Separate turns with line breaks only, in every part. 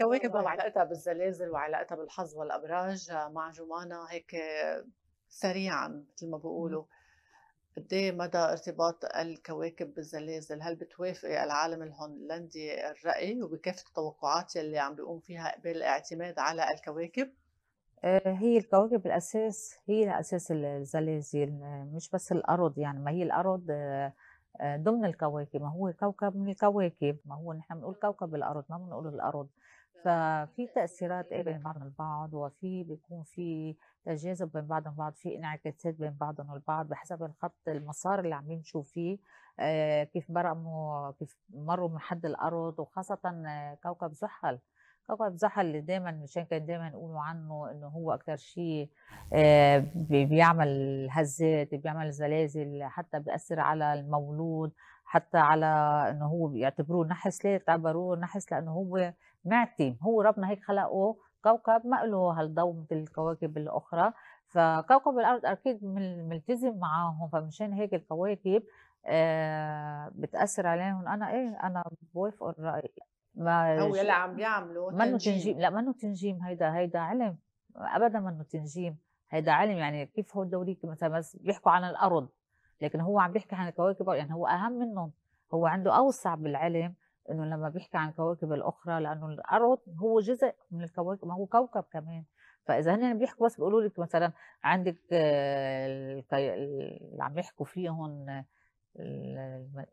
أيوة، كواكب أيوة. وعلاقتها بالزلازل وعلاقتها بالحظ والابراج آه، مع جمانه هيك سريعا مثل ما بيقولوا قد إيه مدى ارتباط الكواكب بالزلازل هل بتوافقي العالم الهولندي الرأي وبكافة التوقعات اللي عم بيقوم فيها بالاعتماد على الكواكب
آه، هي الكواكب الأساس هي أساس الزلازل مش بس الأرض يعني ما هي الأرض آه، ضمن الكواكب ما هو كوكب من الكواكب ما هو نحن بنقول كوكب الأرض ما بنقول الأرض ففي آه، تاثيرات بين بعضهم البعض وفي بيكون في تجاذب بين بعضهم البعض في انعكاسات بين بعضهم البعض بحسب الخط المسار اللي عم يمشوا فيه آه، كيف برموا كيف مروا من حد الارض وخاصه كوكب زحل كوكب زحل اللي دائما مشان كان دائما يقولوا عنه انه هو اكثر شيء آه، بيعمل هزات بيعمل زلازل حتى بياثر على المولود حتى على انه هو بيعتبروه نحس ليه تعبروه نحس لانه هو معتم هو ربنا هيك خلقه كوكب ما له هالضوء مثل الكواكب الاخرى فكوكب الارض اكيد ملتزم معاهم فمشان هيك الكواكب آه بتاثر عليهم انا ايه انا بوافق الراي ما او يلا عم بيعملوا منه تنجيم لا منه تنجيم هيدا هيدا علم ابدا منه تنجيم هيدا علم يعني كيف هو الدوريك مثلا بس بيحكوا عن الارض لكن هو عم بيحكي عن الكواكب يعني هو اهم منهم هو عنده اوسع بالعلم انه لما بيحكي عن الكواكب الاخرى لانه الارض هو جزء من الكواكب ما هو كوكب كمان فاذا هن بيحكوا بس بيقولوا لك مثلا عندك آه، اللي عم يحكوا فيهم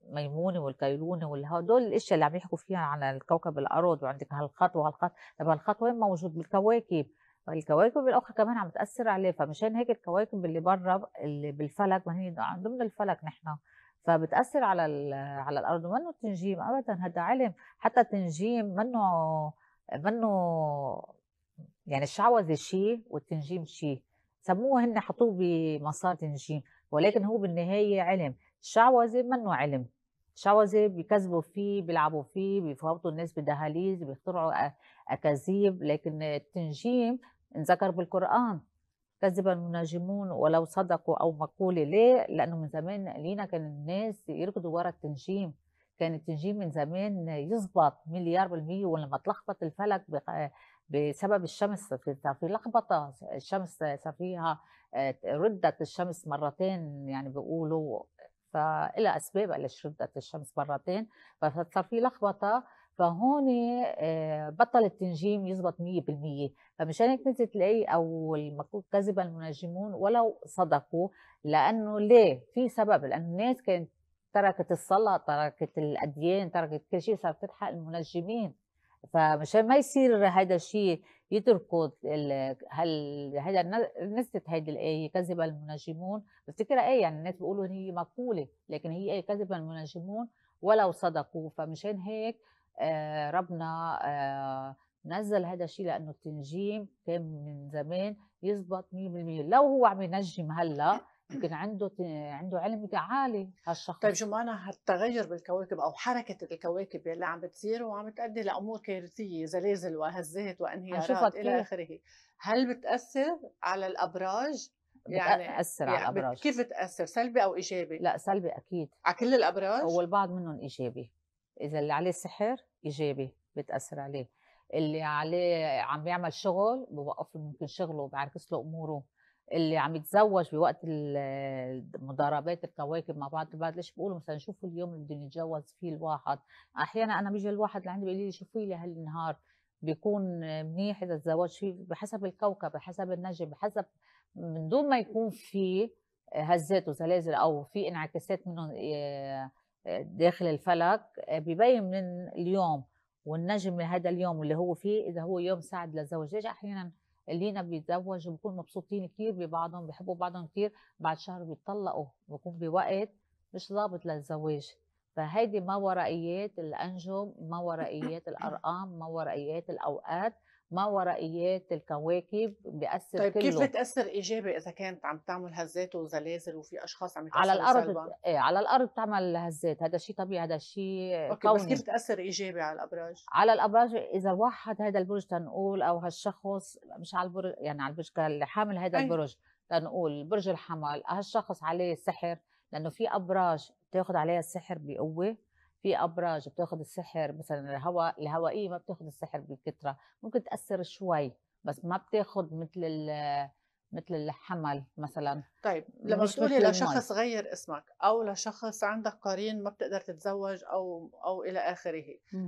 الميمونه والكيلونه وهدول الاشياء اللي عم يحكوا فيها عن الكوكب الارض وعندك هالخط وهالخط طب هالخط وين موجود بالكواكب الكواكب الاخرى كمان عم تاثر عليه فمشان هيك الكواكب اللي برا اللي بالفلك ما هي ضمن الفلك نحن فبتاثر على على الارض ومنه التنجيم ابدا هذا علم حتى التنجيم منه منه يعني الشعوذه شيء والتنجيم شيء سموه هن حطوه بمسار تنجيم ولكن هو بالنهايه علم الشعوذه منه علم الشعوذه بيكذبوا فيه بيلعبوا فيه بيفوتوا الناس بدهاليز بيخترعوا اكاذيب لكن التنجيم انذكر بالقران كذب المناجمون ولو صدقوا أو مقولة ليه؟ لأنه من زمان لينا كان الناس يركضوا ورا التنجيم كان التنجيم من زمان يزبط مليار بالمية ولما تلخبط الفلك بسبب الشمس في لخبطة الشمس صار فيها آه، ردت الشمس مرتين يعني بيقولوا فإلها أسباب ليش ردت الشمس مرتين فصار في لخبطة فهون آه، بطل التنجيم يزبط 100% فمشان هيك مثل تلاقي او كذب المنجمون ولو صدقوا لانه ليه في سبب لانه الناس كانت تركت الصلاه تركت الاديان تركت كل شيء صارت تلحق المنجمين فمشان ما يصير هذا الشيء يتركوا هل هذا نزلت هذه الايه كذب المنجمون بفتكرها ايه يعني الناس بيقولوا هي مقوله لكن هي ايه كذب المنجمون ولو صدقوا فمشان هيك آه، ربنا آه، نزل هذا الشيء لانه التنجيم كان من زمان يزبط 100% لو هو عم ينجم هلا يمكن عنده عنده علم عالي هالشخص طيب شو معنى
هالتغير بالكواكب او حركه الكواكب يلي عم بتصير وعم تؤدي لامور كارثيه زلازل وهزات وانهيارات الى اخره هل بتاثر على الابراج
يعني بتاثر يعني على الابراج كيف بتاثر سلبي او ايجابي لا سلبي اكيد على كل الابراج والبعض منهم ايجابي اذا اللي عليه سحر ايجابي بتاثر عليه اللي عليه عم بيعمل شغل بوقف له ممكن شغله بعكس له اموره اللي عم يتزوج بوقت المضاربات الكواكب مع بعض بعد ليش بيقولوا مثلا شوفوا اليوم اللي بده يتجوز فيه الواحد احيانا انا بيجي الواحد لعندي بيقول لي شوفي لي هالنهار بيكون منيح اذا تزوج فيه بحسب الكوكب بحسب النجم بحسب من دون ما يكون في هزات وزلازل او في انعكاسات منهم آه، داخل الفلك آه، ببين من اليوم والنجم هذا اليوم اللي هو فيه اذا هو يوم سعد للزواج ليش احيانا لينا بيتزوج بكون مبسوطين كثير ببعضهم بحبوا بعضهم كثير بعد شهر بيتطلقوا بكون بوقت مش ضابط للزواج فهيدي ما ورائيات الانجم ما ورائيات الارقام ما ورائيات الاوقات ما ورائيات الكواكب بيأثر طيب كله. كيف
بتأثر إيجابي إذا كانت عم تعمل هزات وزلازل وفي أشخاص عم على الأرض سلبا.
إيه على الأرض تعمل هزات هذا شيء طبيعي هذا شيء أوكي كوني. بس كيف
بتأثر إيجابي على الأبراج؟
على الأبراج إذا واحد هذا البرج تنقول أو هالشخص مش على البرج يعني على البرج اللي حامل هذا البرج تنقول برج الحمل هالشخص عليه سحر لأنه في أبراج تاخذ عليها السحر بقوة في ابراج بتاخذ السحر مثلا الهواء الهوائيه ما بتاخذ السحر بكثره ممكن تاثر شوي بس ما بتاخذ مثل مثل الحمل مثلا طيب لما بتقولي لشخص
غير اسمك او لشخص عندك قرين ما بتقدر تتزوج او او الى اخره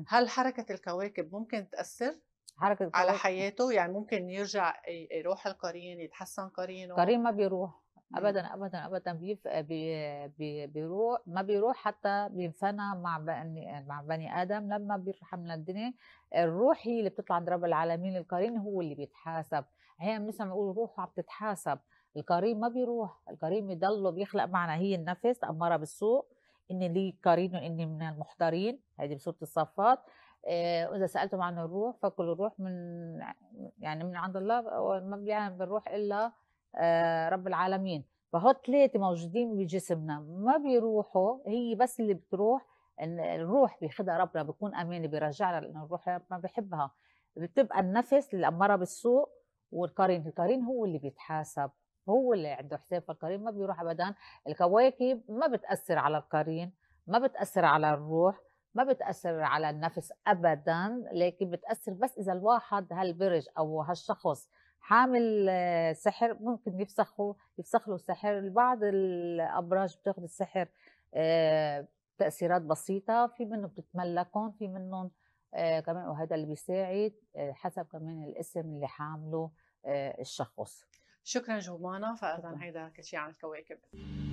هل حركه الكواكب ممكن تاثر حركة على حياته يعني ممكن يرجع يروح القرين يتحسن قرينه قرين ما
بيروح ابدا ابدا ابدا بيف بي بي بيروح ما بيروح حتى بينفنى مع بني مع بني ادم لما بيروح من الدنيا الروح هي اللي بتطلع عند رب العالمين القرين هو اللي بيتحاسب هي بنسمع بنقول روحه عم تتحاسب القرين ما بيروح القرين بيضله بيخلق معنا هي النفس أمارة بالسوء إني لي قرين وإني من المحضرين هذه بسورة الصفات آه، وإذا سألتم عن الروح فكل الروح من يعني من عند الله ما بيعلم بالروح إلا آه، رب العالمين فهو ثلاثه موجودين بجسمنا ما بيروحوا هي بس اللي بتروح إن الروح بياخذها ربنا بيكون أمين بيرجع لانه الروح ربنا بحبها بتبقى النفس الاماره بالسوء والقرين القرين هو اللي بيتحاسب هو اللي عنده حساب فالقرين ما بيروح ابدا الكواكب ما بتاثر على القرين ما بتاثر على الروح ما بتاثر على النفس ابدا لكن بتاثر بس اذا الواحد هالبرج او هالشخص حامل آه، سحر ممكن يفسخوا يفسخ له السحر بعض الابراج بتاخذ السحر آه، تاثيرات بسيطه في منه بتتملكون في منهم آه، كمان وهذا اللي بيساعد حسب كمان الاسم اللي حامله الشخص شكرا جمانه
فاذا هيدا كل شيء عن الكواكب